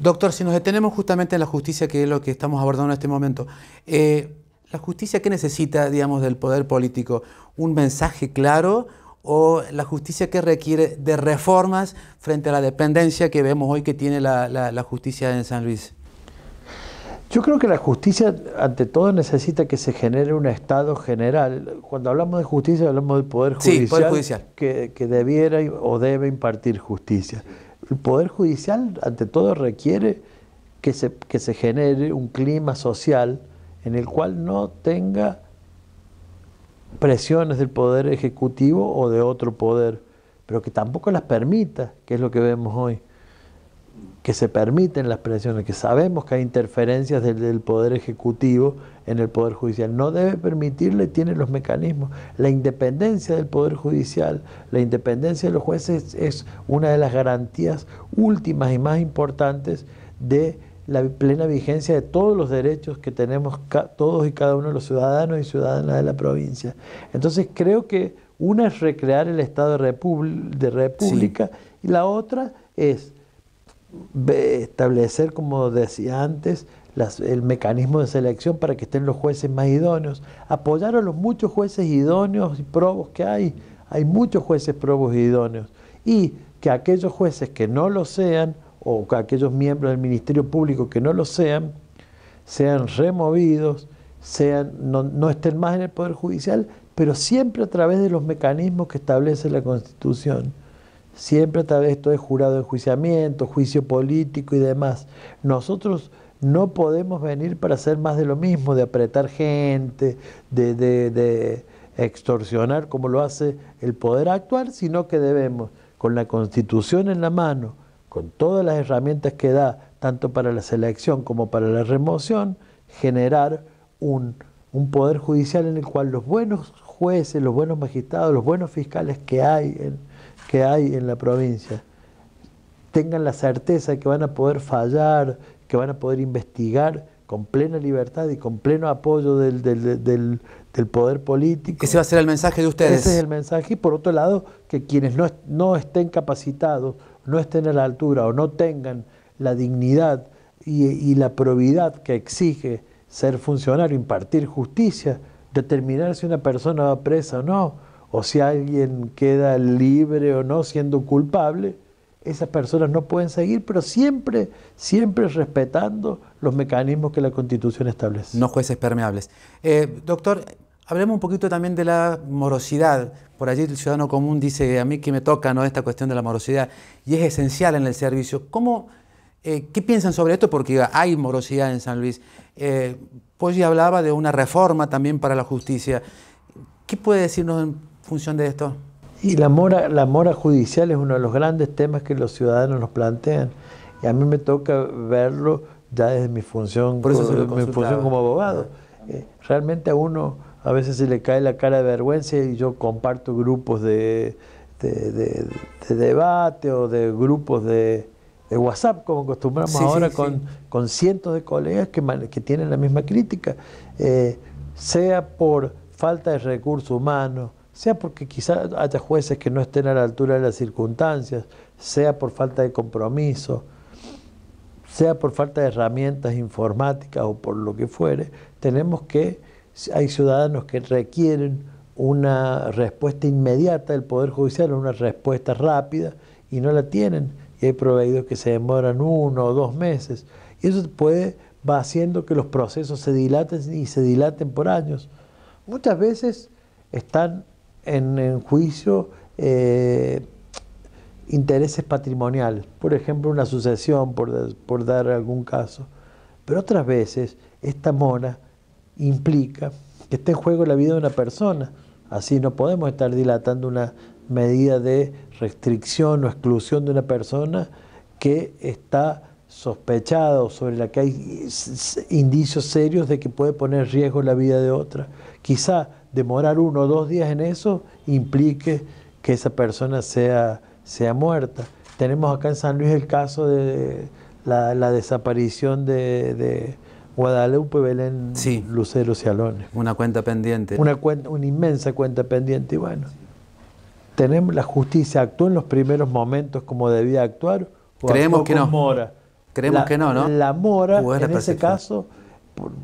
Doctor, si nos detenemos justamente en la justicia, que es lo que estamos abordando en este momento, eh, ¿la justicia qué necesita, digamos, del poder político? ¿Un mensaje claro o la justicia que requiere de reformas frente a la dependencia que vemos hoy que tiene la, justicia en San Luis? Yo creo que la justicia, ante todo, necesita que se genere un Estado general. Cuando hablamos de justicia, hablamos del Poder Judicial, que, debiera o debe impartir justicia el Poder Judicial, ante todo, requiere que se, que se genere un clima social en el cual no tenga presiones del Poder Ejecutivo o de otro poder, pero que tampoco las permita, que es lo que vemos hoy que se permiten las presiones, que sabemos que hay interferencias del, Poder Ejecutivo en el Poder Judicial, no debe permitirle, tiene los mecanismos. La independencia del Poder Judicial, la independencia de los jueces es una de las garantías últimas y más importantes de la plena vigencia de todos los derechos que tenemos todos y cada uno de los ciudadanos y ciudadanas de la provincia. Entonces creo que una es recrear el Estado de, República y la otra es establecer, como decía antes, el mecanismo de selección para que estén los jueces más idóneos, apoyar a los muchos jueces idóneos y probos que hay, hay muchos jueces probos y idóneos, y que aquellos jueces que no lo sean, o aquellos miembros del Ministerio Público que no lo sean, sean removidos, sean, no estén más en el Poder Judicial, pero siempre a través de los mecanismos que establece la Constitución siempre a través de esto es jurado de enjuiciamiento, juicio político y demás. Nosotros no podemos venir para hacer más de lo mismo, de apretar gente, de, extorsionar como lo hace el poder actual, sino que debemos, con la constitución en la mano, con todas las herramientas que da, tanto para la selección como para la remoción, generar un, un poder judicial en el cual los buenos jueces, los buenos magistrados, los buenos fiscales que hay en, que hay en la provincia tengan la certeza de que van a poder fallar, que van a poder investigar con plena libertad y con pleno apoyo del, poder político. Ese va a ser el mensaje de ustedes. Ese es el mensaje y por otro lado, que quienes no, estén capacitados, no estén a la altura o no tengan la dignidad y la probidad que exige ser funcionario, impartir justicia, determinar si una persona va presa o no, o si alguien queda libre o no siendo culpable, esas personas no pueden seguir, pero siempre, siempre respetando los mecanismos que la Constitución establece. No jueces permeables. Eh, doctor, hablemos un poquito también de la morosidad. Por allí el ciudadano común dice, a mí que me toca ¿no? esta cuestión de la morosidad, y es esencial en el servicio. ¿Cómo eh, ¿Qué piensan sobre esto? Porque hay morosidad en San Luis. Eh, ya hablaba de una reforma también para la justicia. ¿Qué puede decirnos en función de esto? Y la mora, la mora judicial es uno de los grandes temas que los ciudadanos nos plantean. Y a mí me toca verlo ya desde mi función, Por como abogado. Eh, realmente a uno a veces se le cae la cara de vergüenza y yo comparto grupos de debate o de grupos de, de WhatsApp, como acostumbramos ahora, con, con, cientos de colegas que, que tienen la misma crítica, eh, sea por falta de recursos humanos, sea porque quizás haya jueces que no estén a la altura de las circunstancias, sea por falta de compromiso, sea por falta de herramientas informáticas o por lo que fuere, tenemos que, hay ciudadanos que requieren una respuesta inmediata del Poder Judicial, una respuesta rápida, y no la tienen y hay proveídos que se demoran uno o dos meses. Y eso puede, va haciendo que los procesos se dilaten y se dilaten por años. Muchas veces están en, juicio eh, intereses patrimoniales, por ejemplo una sucesión, por, por dar algún caso. Pero otras veces esta mona implica que esté en juego la vida de una persona. Así no podemos estar dilatando una medida de restricción o exclusión de una persona que está sospechada o sobre la que hay indicios serios de que puede poner en riesgo la vida de otra. Quizá demorar uno o dos días en eso implique que esa persona sea, sea muerta. Tenemos acá en San Luis el caso de la, desaparición de, Guadalupe Belén Lucero Cialones. Una cuenta pendiente. Una, cuenta, una inmensa cuenta pendiente y bueno. ¿Tenemos la justicia actuó en los primeros momentos como debía actuar? Creemos que no. Mora? Creemos que no, ¿no? La mora, en ese caso,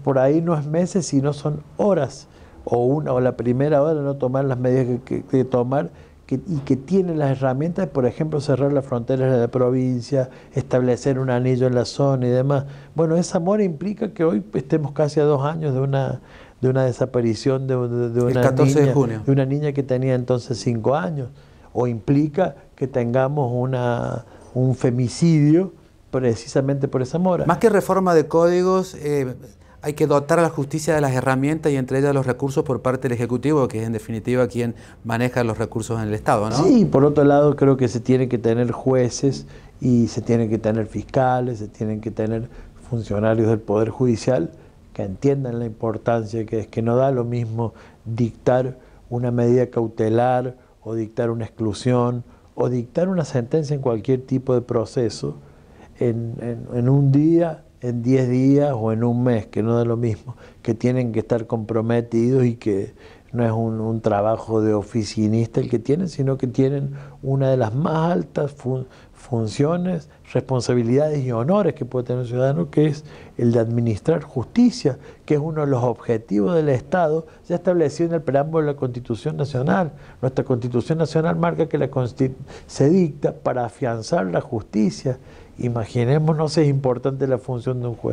por, ahí no es meses, sino son horas. O, una, o la primera hora de no tomar las medidas que, que, que tomar y que tiene las herramientas, por ejemplo, cerrar las fronteras de la provincia, establecer un anillo en la zona y demás. Bueno, esa mora implica que hoy estemos casi a dos años de una, de una desaparición de, una, niña, de, una niña que tenía entonces cinco años, o implica que tengamos una, un femicidio precisamente por esa mora. Más que reforma de códigos, eh, hay que dotar a la justicia de las herramientas y entre ellas los recursos por parte del Ejecutivo, que es en definitiva quien maneja los recursos en el Estado, ¿no? Sí, por otro lado creo que se tienen que tener jueces y se tienen que tener fiscales, se tienen que tener funcionarios del Poder Judicial que entiendan la importancia que es, que no da lo mismo dictar una medida cautelar o dictar una exclusión o dictar una sentencia en cualquier tipo de proceso en, un día, en diez días o en un mes, que no da lo mismo, que tienen que estar comprometidos y que no es un, trabajo de oficinista el que tienen, sino que tienen una de las más altas funciones, responsabilidades y honores que puede tener un ciudadano, que es el de administrar justicia, que es uno de los objetivos del Estado, ya establecido en el preámbulo de la Constitución Nacional. Nuestra Constitución Nacional marca que la se dicta para afianzar la justicia. Imaginémonos, es importante la función de un juez.